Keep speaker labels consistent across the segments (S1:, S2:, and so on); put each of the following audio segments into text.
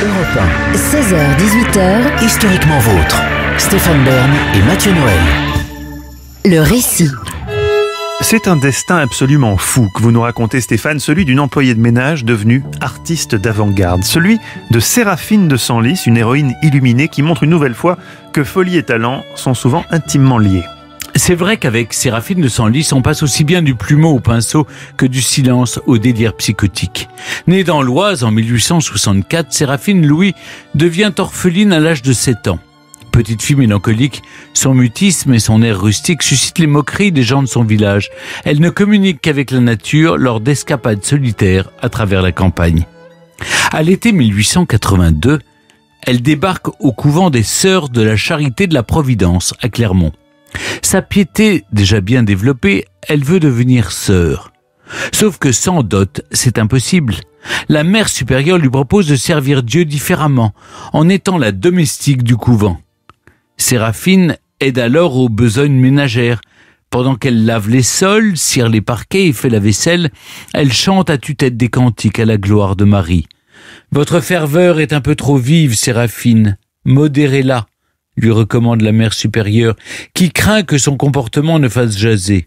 S1: 16h-18h. Historiquement vôtre. Stéphane Bern et Mathieu Noël. Le récit. C'est un destin absolument fou que vous nous racontez Stéphane, celui d'une employée de ménage devenue artiste d'avant-garde, celui de Séraphine de Senlis, une héroïne illuminée qui montre une nouvelle fois que folie et talent sont souvent intimement liés. C'est vrai qu'avec Séraphine de Senlis, on passe aussi bien du plumeau au pinceau que du silence au délire psychotique. Née dans l'Oise en 1864, Séraphine Louis devient orpheline à l'âge de 7 ans. Petite fille mélancolique, son mutisme et son air rustique suscitent les moqueries des gens de son village. Elle ne communique qu'avec la nature lors d'escapades solitaires à travers la campagne. À l'été 1882, elle débarque au couvent des Sœurs de la Charité de la Providence à Clermont. Sa piété, déjà bien développée, elle veut devenir sœur. Sauf que sans dot, c'est impossible. La mère supérieure lui propose de servir Dieu différemment, en étant la domestique du couvent. Séraphine aide alors aux besognes ménagères. Pendant qu'elle lave les sols, cire les parquets et fait la vaisselle, elle chante à tue-tête des cantiques à la gloire de Marie. Votre ferveur est un peu trop vive, Séraphine. Modérez-la, lui recommande la mère supérieure, qui craint que son comportement ne fasse jaser.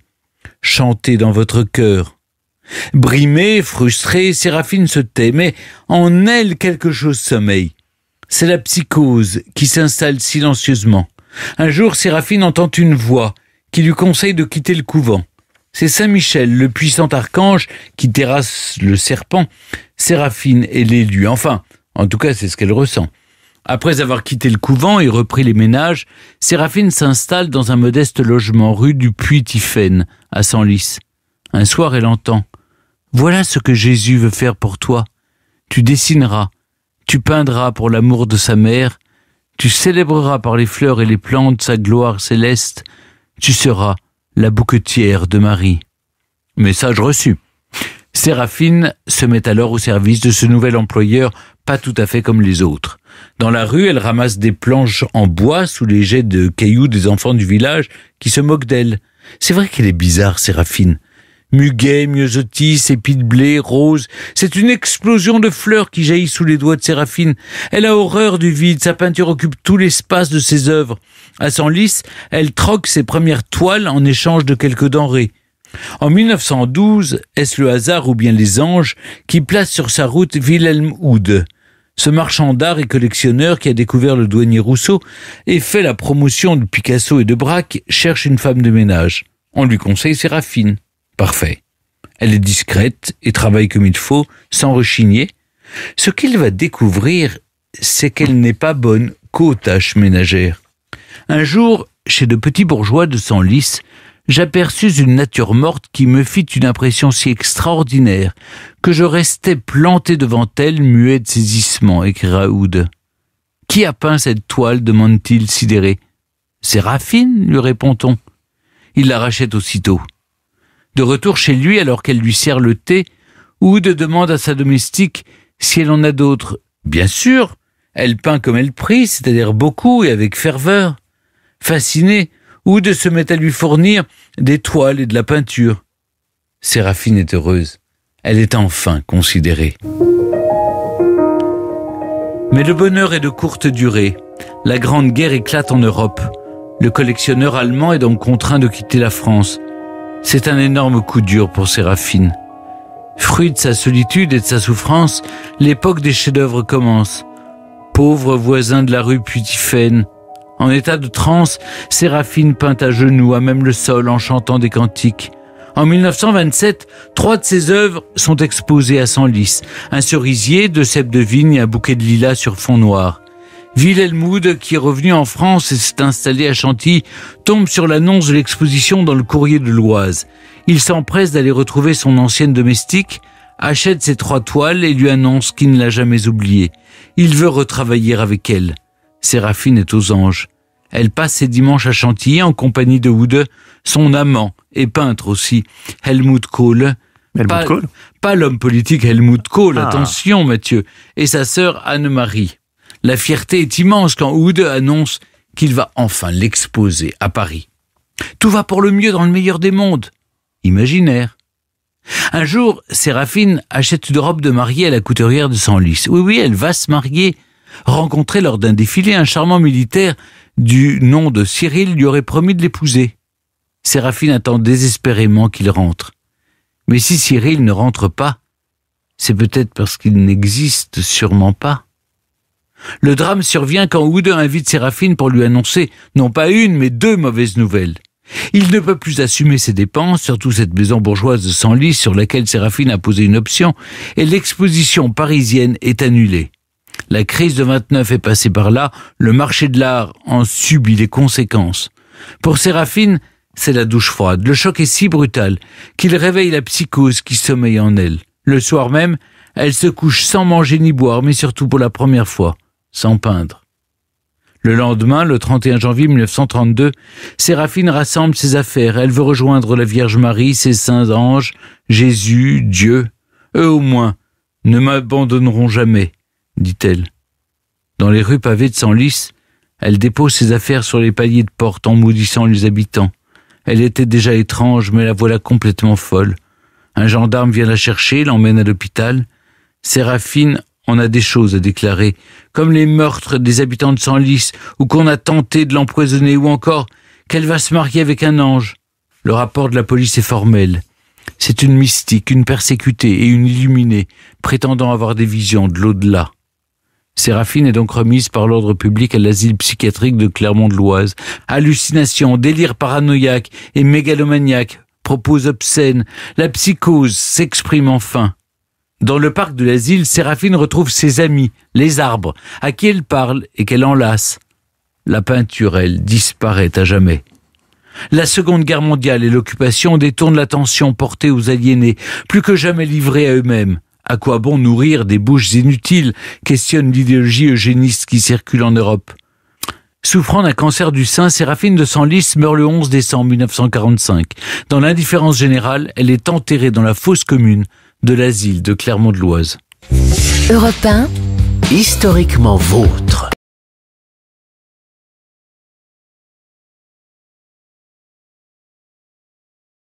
S1: Chantez dans votre cœur, Brimée, frustrée, Séraphine se tait, mais en elle quelque chose sommeille. C'est la psychose qui s'installe silencieusement. Un jour, Séraphine entend une voix qui lui conseille de quitter le couvent. C'est Saint Michel, le puissant archange, qui terrasse le serpent. Séraphine est l'élu. Enfin, en tout cas, c'est ce qu'elle ressent. Après avoir quitté le couvent et repris les ménages, Séraphine s'installe dans un modeste logement rue du Puy-Tiffaine, à Senlis. Un soir, elle entend voilà ce que Jésus veut faire pour toi. Tu dessineras, tu peindras pour l'amour de sa mère, tu célébreras par les fleurs et les plantes sa gloire céleste, tu seras la bouquetière de Marie. Message reçu. Séraphine se met alors au service de ce nouvel employeur, pas tout à fait comme les autres. Dans la rue, elle ramasse des planches en bois sous les jets de cailloux des enfants du village qui se moquent d'elle. C'est vrai qu'elle est bizarre, Séraphine muguet, myosotis, épis de blé, rose. C'est une explosion de fleurs qui jaillit sous les doigts de Séraphine. Elle a horreur du vide, sa peinture occupe tout l'espace de ses œuvres. À lice elle troque ses premières toiles en échange de quelques denrées. En 1912, est-ce le hasard ou bien les anges qui placent sur sa route Wilhelm Hude ce marchand d'art et collectionneur qui a découvert le douanier Rousseau et fait la promotion de Picasso et de Braque cherche une femme de ménage. On lui conseille Séraphine. Parfait. Elle est discrète et travaille comme il faut, sans rechigner. Ce qu'il va découvrir, c'est qu'elle n'est pas bonne qu'aux tâches ménagères. Un jour, chez de petits bourgeois de Saint-Lys, j'aperçus une nature morte qui me fit une impression si extraordinaire que je restais planté devant elle, muet de saisissement, écrit Raoud. Qui a peint cette toile demande-t-il sidéré. Séraphine, lui répond-on. Il la rachète aussitôt de retour chez lui alors qu'elle lui sert le thé, ou de demande à sa domestique si elle en a d'autres. Bien sûr, elle peint comme elle prie, c'est-à-dire beaucoup et avec ferveur. Fascinée, ou de se mettre à lui fournir des toiles et de la peinture. Séraphine est heureuse. Elle est enfin considérée. Mais le bonheur est de courte durée. La Grande Guerre éclate en Europe. Le collectionneur allemand est donc contraint de quitter la France. C'est un énorme coup dur pour Séraphine. Fruit de sa solitude et de sa souffrance, l'époque des chefs-d'œuvre commence. Pauvre voisin de la rue Putifène, en état de transe, Séraphine peint à genoux, à même le sol, en chantant des cantiques. En 1927, trois de ses œuvres sont exposées à Senlis. Un cerisier, deux cèpes de vigne et un bouquet de lilas sur fond noir. Wilhelmoud, qui est revenu en France et s'est installé à Chantilly, tombe sur l'annonce de l'exposition dans le courrier de l'Oise. Il s'empresse d'aller retrouver son ancienne domestique, achète ses trois toiles et lui annonce qu'il ne l'a jamais oubliée. Il veut retravailler avec elle. Séraphine est aux anges. Elle passe ses dimanches à Chantilly en compagnie de Wood, son amant et peintre aussi, Helmut Kohl. Helmut pas, Kohl Pas l'homme politique Helmut Kohl, ah. attention Mathieu, et sa sœur Anne-Marie. La fierté est immense quand Oud annonce qu'il va enfin l'exposer à Paris. Tout va pour le mieux dans le meilleur des mondes. Imaginaire. Un jour, Séraphine achète une robe de mariée à la couturière de Senlis. Oui, oui, elle va se marier. Rencontrer lors d'un défilé un charmant militaire du nom de Cyril lui aurait promis de l'épouser. Séraphine attend désespérément qu'il rentre. Mais si Cyril ne rentre pas, c'est peut-être parce qu'il n'existe sûrement pas. Le drame survient quand Houdin invite Séraphine pour lui annoncer non pas une, mais deux mauvaises nouvelles. Il ne peut plus assumer ses dépenses, surtout cette maison bourgeoise de Senlis sur laquelle Séraphine a posé une option, et l'exposition parisienne est annulée. La crise de 29 est passée par là, le marché de l'art en subit les conséquences. Pour Séraphine, c'est la douche froide. Le choc est si brutal qu'il réveille la psychose qui sommeille en elle. Le soir même, elle se couche sans manger ni boire, mais surtout pour la première fois sans peindre. Le lendemain, le 31 janvier 1932, Séraphine rassemble ses affaires. Elle veut rejoindre la Vierge Marie, ses saints anges, Jésus, Dieu. Eux au moins ne m'abandonneront jamais, dit-elle. Dans les rues pavées de Senlis, elle dépose ses affaires sur les paliers de porte en maudissant les habitants. Elle était déjà étrange, mais la voilà complètement folle. Un gendarme vient la chercher, l'emmène à l'hôpital. Séraphine on a des choses à déclarer, comme les meurtres des habitants de Senlis, ou qu'on a tenté de l'empoisonner, ou encore qu'elle va se marier avec un ange. Le rapport de la police est formel. C'est une mystique, une persécutée et une illuminée, prétendant avoir des visions de l'au-delà. Séraphine est donc remise par l'ordre public à l'asile psychiatrique de Clermont-de-Loise. Hallucinations, délire paranoïaque et mégalomaniaque, propos obscènes, la psychose s'exprime enfin. Dans le parc de l'asile, Séraphine retrouve ses amis, les arbres, à qui elle parle et qu'elle enlace. La peinture, elle, disparaît à jamais. La Seconde Guerre mondiale et l'occupation détournent l'attention portée aux aliénés, plus que jamais livrés à eux-mêmes. À quoi bon nourrir des bouches inutiles questionne l'idéologie eugéniste qui circule en Europe. Souffrant d'un cancer du sein, Séraphine de Senlis meurt le 11 décembre 1945. Dans l'indifférence générale, elle est enterrée dans la fosse commune de l'asile de Clermont-de-Loise. Europe historiquement vôtre.